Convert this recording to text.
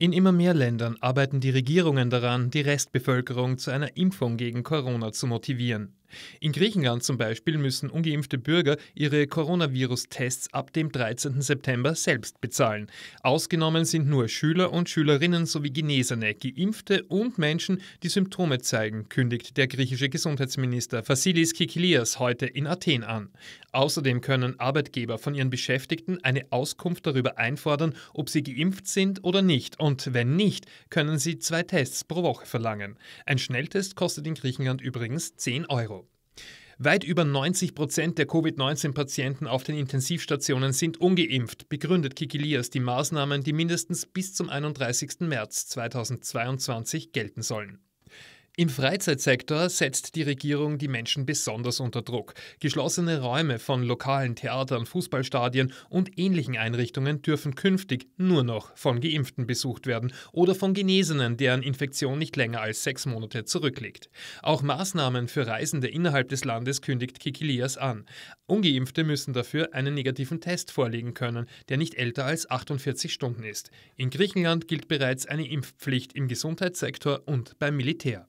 In immer mehr Ländern arbeiten die Regierungen daran, die Restbevölkerung zu einer Impfung gegen Corona zu motivieren. In Griechenland zum Beispiel müssen ungeimpfte Bürger ihre Coronavirus-Tests ab dem 13. September selbst bezahlen. Ausgenommen sind nur Schüler und Schülerinnen sowie Genesene, Geimpfte und Menschen, die Symptome zeigen, kündigt der griechische Gesundheitsminister Vassilis Kikilias heute in Athen an. Außerdem können Arbeitgeber von ihren Beschäftigten eine Auskunft darüber einfordern, ob sie geimpft sind oder nicht. Und wenn nicht, können sie zwei Tests pro Woche verlangen. Ein Schnelltest kostet in Griechenland übrigens 10 Euro. Weit über 90 Prozent der Covid-19-Patienten auf den Intensivstationen sind ungeimpft, begründet Kikilias die Maßnahmen, die mindestens bis zum 31. März 2022 gelten sollen. Im Freizeitsektor setzt die Regierung die Menschen besonders unter Druck. Geschlossene Räume von lokalen Theatern, Fußballstadien und ähnlichen Einrichtungen dürfen künftig nur noch von Geimpften besucht werden oder von Genesenen, deren Infektion nicht länger als sechs Monate zurückliegt. Auch Maßnahmen für Reisende innerhalb des Landes kündigt Kikilias an. Ungeimpfte müssen dafür einen negativen Test vorlegen können, der nicht älter als 48 Stunden ist. In Griechenland gilt bereits eine Impfpflicht im Gesundheitssektor und beim Militär.